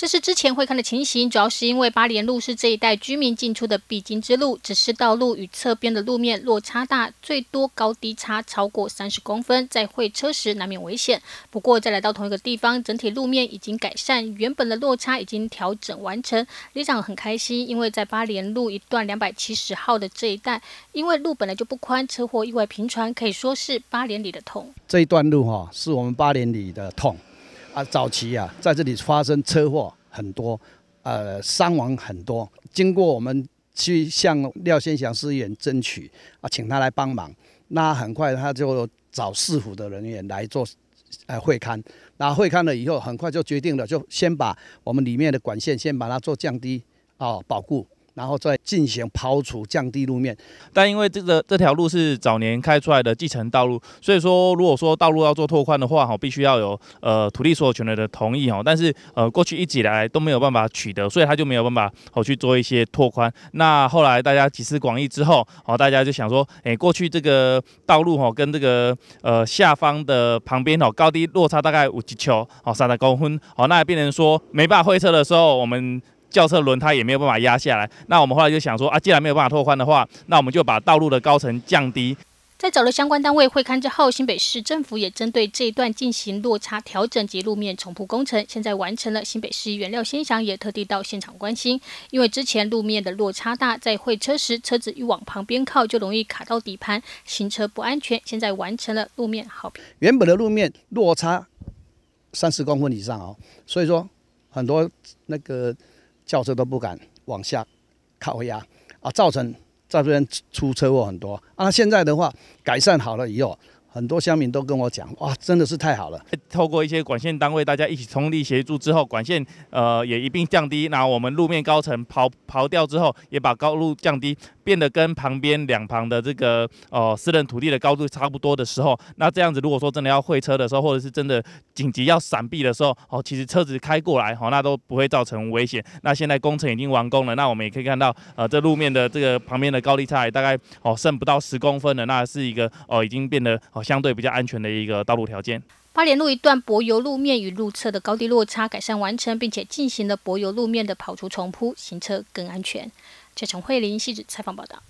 这是之前会看的情形，主要是因为八连路是这一带居民进出的必经之路。只是道路与侧边的路面落差大，最多高低差超过三十公分，在会车时难免危险。不过再来到同一个地方，整体路面已经改善，原本的落差已经调整完成。李长很开心，因为在八连路一段两百七十号的这一带，因为路本来就不宽，车祸意外频传，可以说是八连里的痛。这一段路哈，是我们八连里的痛。啊，早期啊，在这里发生车祸很多，呃，伤亡很多。经过我们去向廖先祥司员争取啊，请他来帮忙，那很快他就找市府的人员来做，呃，会勘。那会勘了以后，很快就决定了，就先把我们里面的管线先把它做降低啊，保护。然后再进行刨除降低路面，但因为这个这条路是早年开出来的继承道路，所以说如果说道路要做拓宽的话，哈，必须要有呃土地所有权人的同意哦，但是呃过去一直以来都没有办法取得，所以他就没有办法哦去做一些拓宽。那后来大家集思广益之后，哦大家就想说，哎，过去这个道路哈跟这个呃下方的旁边哦高低落差大概五几球哦，三十公分哦，那变成说没办法会车的时候，我们。轿车轮胎也没有办法压下来，那我们后来就想说啊，既然没有办法拓宽的话，那我们就把道路的高层降低。在找了相关单位会勘之后，新北市政府也针对这一段进行落差调整及路面重铺工程，现在完成了。新北市原料先祥也特地到现场关心，因为之前路面的落差大，在会车时车子一往旁边靠就容易卡到底盘，行车不安全。现在完成了路面好评。原本的路面落差三十公分以上啊，所以说很多那个。轿车都不敢往下靠压啊，造成在这边出车祸很多啊。现在的话，改善好了以后。很多乡民都跟我讲，哇，真的是太好了。透过一些管线单位大家一起通力协助之后，管线呃也一并降低。然后我们路面高层刨刨掉之后，也把高路降低，变得跟旁边两旁的这个呃私人土地的高度差不多的时候，那这样子如果说真的要会车的时候，或者是真的紧急要闪避的时候，哦，其实车子开过来，哦，那都不会造成危险。那现在工程已经完工了，那我们也可以看到，呃，这路面的这个旁边的高立菜大概哦剩不到十公分了，那是一个哦已经变得。相对比较安全的一个道路条件。八连路一段柏油路面与路侧的高低落差改善完成，并且进行了柏油路面的跑除重铺，行车更安全。谢从惠林细致采访报道。